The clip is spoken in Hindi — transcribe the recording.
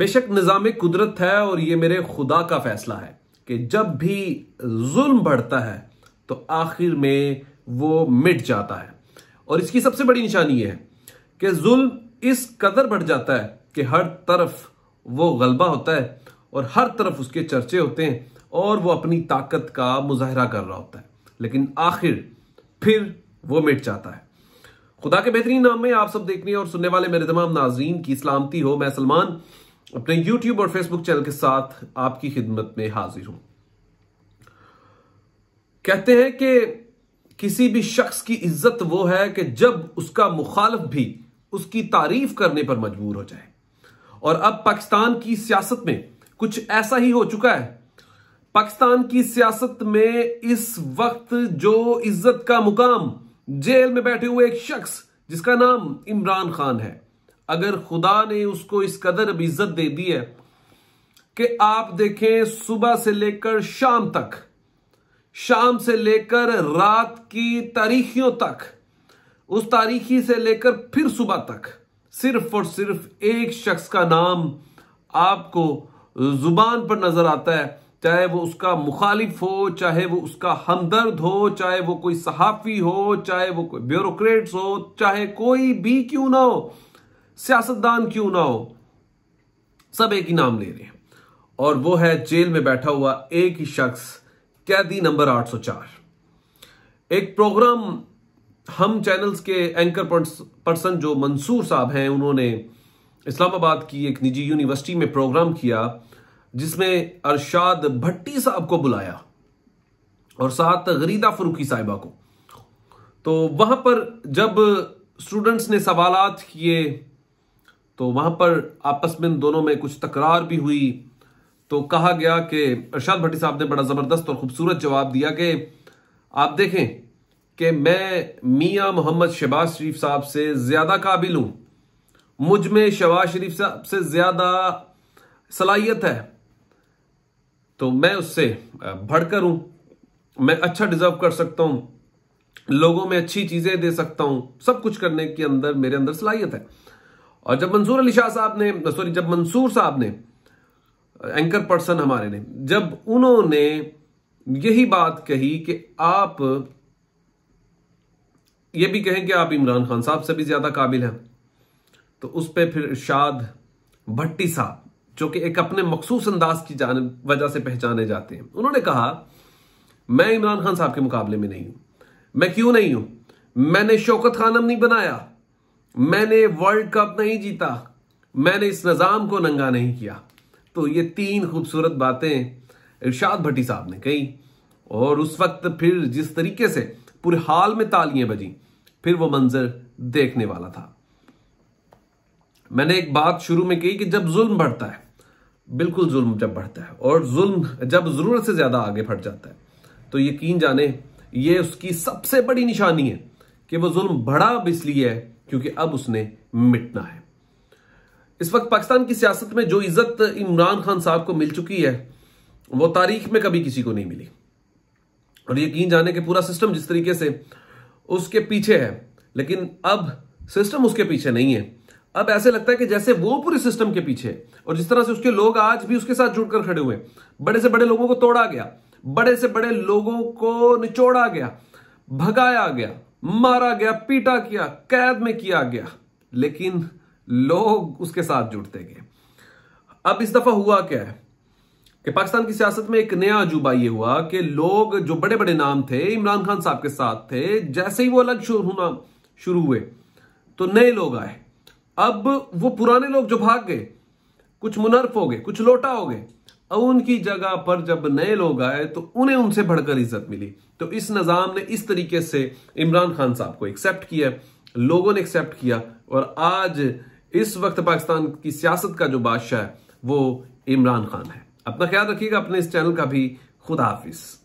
बेशक निज़ाम कुदरत है और ये मेरे खुदा का फैसला है कि जब भी जुल्म बढ़ता है तो आखिर में वो मिट जाता है और इसकी सबसे बड़ी निशानी यह है कि जुल्म इस कदर बढ़ जाता है कि हर तरफ वो गलबा होता है और हर तरफ उसके चर्चे होते हैं और वो अपनी ताकत का मुजाहरा कर रहा होता है लेकिन आखिर फिर वो मिट जाता है खुदा के बेहतरीन नाम में आप सब देखने और सुनने वाले मेरे तमाम नाजीन की सलामती हो मैं सलमान अपने YouTube और Facebook चैनल के साथ आपकी खिदमत में हाजिर हूं कहते हैं कि किसी भी शख्स की इज्जत वो है कि जब उसका मुखालफ भी उसकी तारीफ करने पर मजबूर हो जाए और अब पाकिस्तान की सियासत में कुछ ऐसा ही हो चुका है पाकिस्तान की सियासत में इस वक्त जो इज्जत का मुकाम जेल में बैठे हुए एक शख्स जिसका नाम इमरान खान है अगर खुदा ने उसको इस कदर इज्जत दे दी है कि आप देखें सुबह से लेकर शाम तक शाम से लेकर रात की तारीखियों तक उस तारीखी से लेकर फिर सुबह तक सिर्फ और सिर्फ एक शख्स का नाम आपको जुबान पर नजर आता है चाहे वो उसका मुखालिफ हो चाहे वो उसका हमदर्द हो चाहे वो कोई सहाफ़ी हो चाहे वो कोई ब्यूरोक्रेट्स हो चाहे कोई भी क्यों ना हो सियासतदान क्यों ना हो सब एक ही नाम ले रहे हैं और वो है जेल में बैठा हुआ एक ही शख्स कैदी नंबर 804 एक प्रोग्राम हम चैनल्स के एंकर पर्सन जो मंसूर साहब हैं उन्होंने इस्लामाबाद की एक निजी यूनिवर्सिटी में प्रोग्राम किया जिसमें अरशाद भट्टी साहब को बुलाया और साथ गरीदा फरूकी साहिबा को तो वहां पर जब स्टूडेंट्स ने सवालात किए तो वहां पर आपस में दोनों में कुछ तकरार भी हुई तो कहा गया कि अरशाद भट्टी साहब ने बड़ा ज़बरदस्त और ख़ूबसूरत जवाब दिया कि आप देखें कि मैं मियाँ मोहम्मद शहबाज शरीफ साहब से ज़्यादा काबिल हूं मुझ में शहबाज शरीफ साहब से ज़्यादा सलाहियत है तो मैं उससे भड़कर हूं मैं अच्छा डिज़र्व कर सकता हूं लोगों में अच्छी चीज़ें दे सकता हूं सब कुछ करने के अंदर मेरे अंदर सलाहियत है और जब मंसूर अली शाह साहब ने सॉरी जब मंसूर साहब ने एंकर पर्सन हमारे ने जब उन्होंने यही बात कही कि आप ये भी कहें कि आप इमरान खान साहब से भी ज्यादा काबिल हैं तो उस पर फिर इर्शाद भट्टी साहब जो कि एक अपने मखसूस अंदाज की जान वजह से पहचाने जाते हैं उन्होंने कहा मैं इमरान खान साहब के मुकाबले में नहीं हूं मैं क्यों नहीं हूं मैंने शौकत खानम नहीं बनाया मैंने वर्ल्ड कप नहीं जीता मैंने इस निज़ाम को नंगा नहीं किया तो ये तीन खूबसूरत बातें इरशाद भट्टी साहब ने कही और उस वक्त फिर जिस तरीके से पूरे हाल में तालियां बजी फिर वो मंजर देखने वाला था मैंने एक बात शुरू में कही कि जब जुल्म बढ़ता है बिल्कुल जुल्म जब बढ़ता है और जुल्म जब ज़रूरत से ज़्यादा आगे फट जाता है तो यकीन जाने ये उसकी सबसे बड़ी निशानी है कि वो जुल्म बढ़ा इसलिए है क्योंकि अब उसने मिटना है इस वक्त पाकिस्तान की सियासत में जो इज्जत इमरान खान साहब को मिल चुकी है वो तारीख में कभी किसी को नहीं मिली और यकीन जाने के पूरा सिस्टम जिस तरीके से उसके पीछे है लेकिन अब सिस्टम उसके पीछे नहीं है अब ऐसे लगता है कि जैसे वो पूरे सिस्टम के पीछे है और जिस तरह से उसके लोग आज भी उसके साथ जुड़कर खड़े हुए बड़े से बड़े लोगों को तोड़ा गया बड़े से बड़े लोगों को निचोड़ा गया भगाया गया मारा गया पीटा किया कैद में किया गया लेकिन लोग उसके साथ जुड़ते गए अब इस दफा हुआ क्या है कि पाकिस्तान की सियासत में एक नया अजूबा यह हुआ कि लोग जो बड़े बड़े नाम थे इमरान खान साहब के साथ थे जैसे ही वो अलग शुरू होना शुरू हुए तो नए लोग आए अब वो पुराने लोग जो भाग गए कुछ मुनर्फ हो गए कुछ लोटा हो गए और उनकी जगह पर जब नए लोग आए तो उन्हें उनसे बढ़कर इज्जत मिली तो इस निज़ाम ने इस तरीके से इमरान खान साहब को एक्सेप्ट किया लोगों ने एक्सेप्ट किया और आज इस वक्त पाकिस्तान की सियासत का जो बादशाह है वो इमरान खान है अपना ख्याल रखिएगा अपने इस चैनल का भी खुदा हाफिज़